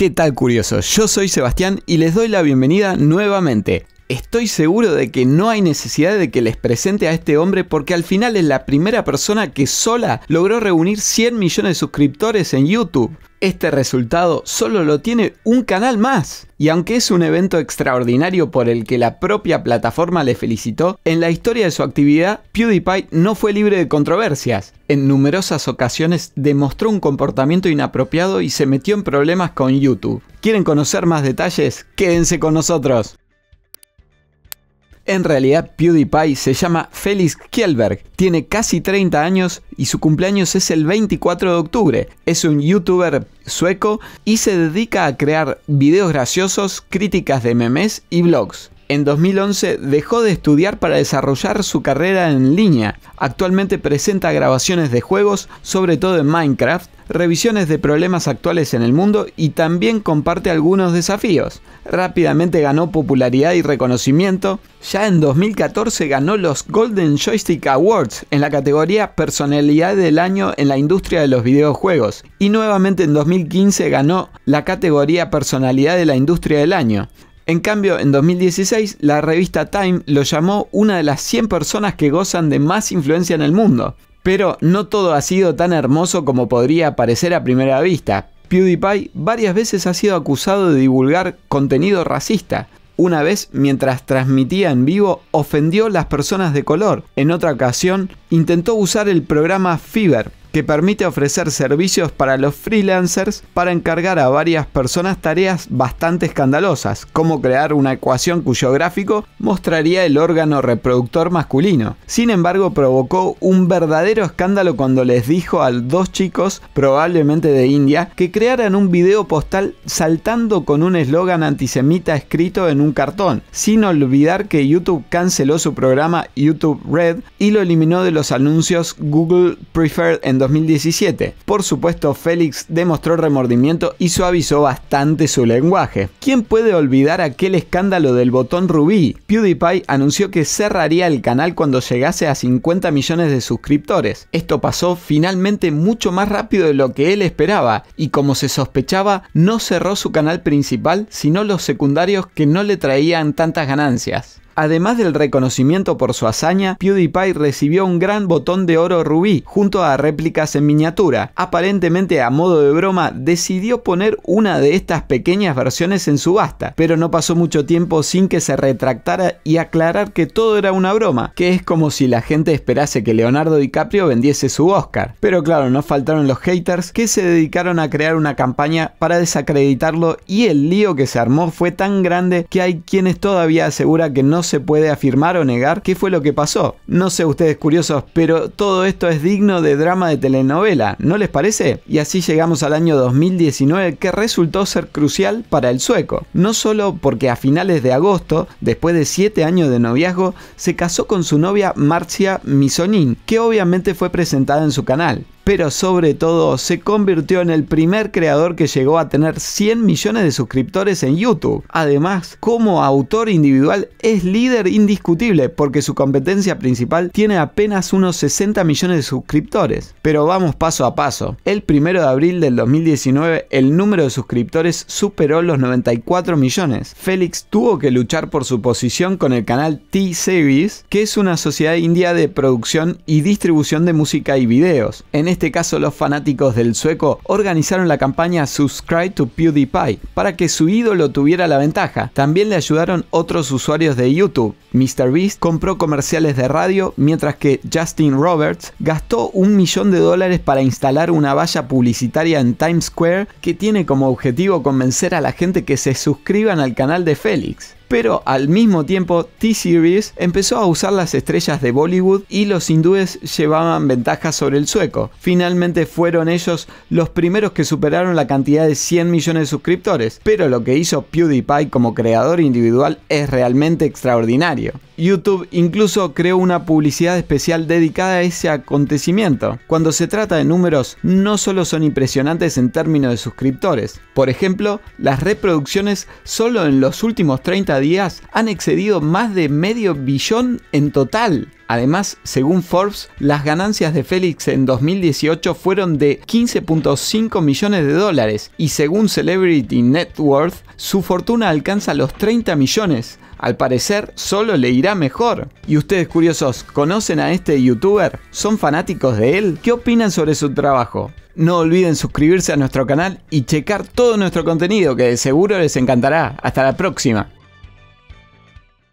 ¿Qué tal curioso? Yo soy Sebastián y les doy la bienvenida nuevamente estoy seguro de que no hay necesidad de que les presente a este hombre porque al final es la primera persona que sola logró reunir 100 millones de suscriptores en YouTube. Este resultado solo lo tiene un canal más. Y aunque es un evento extraordinario por el que la propia plataforma le felicitó, en la historia de su actividad, PewDiePie no fue libre de controversias. En numerosas ocasiones demostró un comportamiento inapropiado y se metió en problemas con YouTube. ¿Quieren conocer más detalles? Quédense con nosotros. En realidad, PewDiePie se llama Felix Kjellberg, tiene casi 30 años y su cumpleaños es el 24 de octubre. Es un youtuber sueco y se dedica a crear videos graciosos, críticas de memes y blogs en 2011 dejó de estudiar para desarrollar su carrera en línea. Actualmente presenta grabaciones de juegos, sobre todo en Minecraft, revisiones de problemas actuales en el mundo y también comparte algunos desafíos. Rápidamente ganó popularidad y reconocimiento. Ya en 2014 ganó los Golden Joystick Awards en la categoría Personalidad del Año en la industria de los videojuegos y nuevamente en 2015 ganó la categoría Personalidad de la industria del año. En cambio, en 2016, la revista Time lo llamó una de las 100 personas que gozan de más influencia en el mundo. Pero no todo ha sido tan hermoso como podría parecer a primera vista. PewDiePie varias veces ha sido acusado de divulgar contenido racista, una vez mientras transmitía en vivo ofendió a las personas de color. En otra ocasión intentó usar el programa Fever que permite ofrecer servicios para los freelancers para encargar a varias personas tareas bastante escandalosas, como crear una ecuación cuyo gráfico mostraría el órgano reproductor masculino. Sin embargo, provocó un verdadero escándalo cuando les dijo a dos chicos, probablemente de India, que crearan un video postal saltando con un eslogan antisemita escrito en un cartón, sin olvidar que YouTube canceló su programa YouTube Red y lo eliminó de los anuncios Google Preferred 2017. Por supuesto, Félix demostró remordimiento y suavizó bastante su lenguaje. ¿Quién puede olvidar aquel escándalo del botón rubí? PewDiePie anunció que cerraría el canal cuando llegase a 50 millones de suscriptores. Esto pasó finalmente mucho más rápido de lo que él esperaba y como se sospechaba, no cerró su canal principal, sino los secundarios que no le traían tantas ganancias. Además del reconocimiento por su hazaña, PewDiePie recibió un gran botón de oro rubí junto a réplicas en miniatura. Aparentemente a modo de broma decidió poner una de estas pequeñas versiones en subasta, pero no pasó mucho tiempo sin que se retractara y aclarar que todo era una broma, que es como si la gente esperase que Leonardo DiCaprio vendiese su Oscar. Pero claro, no faltaron los haters que se dedicaron a crear una campaña para desacreditarlo y el lío que se armó fue tan grande que hay quienes todavía aseguran que no se se puede afirmar o negar qué fue lo que pasó. No sé ustedes curiosos, pero todo esto es digno de drama de telenovela, ¿no les parece? Y así llegamos al año 2019 que resultó ser crucial para el sueco. No solo porque a finales de agosto, después de 7 años de noviazgo, se casó con su novia Marcia Misonin, que obviamente fue presentada en su canal pero sobre todo se convirtió en el primer creador que llegó a tener 100 millones de suscriptores en YouTube. Además, como autor individual es líder indiscutible porque su competencia principal tiene apenas unos 60 millones de suscriptores. Pero vamos paso a paso. El 1 de abril del 2019 el número de suscriptores superó los 94 millones. Félix tuvo que luchar por su posición con el canal T-Series, que es una sociedad india de producción y distribución de música y videos. En este en este caso los fanáticos del sueco organizaron la campaña Subscribe to PewDiePie para que su ídolo tuviera la ventaja. También le ayudaron otros usuarios de YouTube. MrBeast compró comerciales de radio mientras que Justin Roberts gastó un millón de dólares para instalar una valla publicitaria en Times Square que tiene como objetivo convencer a la gente que se suscriban al canal de Félix pero al mismo tiempo T-Series empezó a usar las estrellas de Bollywood y los hindúes llevaban ventaja sobre el sueco. Finalmente fueron ellos los primeros que superaron la cantidad de 100 millones de suscriptores, pero lo que hizo PewDiePie como creador individual es realmente extraordinario. YouTube incluso creó una publicidad especial dedicada a ese acontecimiento. Cuando se trata de números, no solo son impresionantes en términos de suscriptores. Por ejemplo, las reproducciones solo en los últimos 30 días han excedido más de medio billón en total. Además, según Forbes, las ganancias de Félix en 2018 fueron de 15.5 millones de dólares y según Celebrity Net Worth, su fortuna alcanza los 30 millones. Al parecer, solo le irá mejor. ¿Y ustedes curiosos, conocen a este youtuber? ¿Son fanáticos de él? ¿Qué opinan sobre su trabajo? No olviden suscribirse a nuestro canal y checar todo nuestro contenido que de seguro les encantará. Hasta la próxima.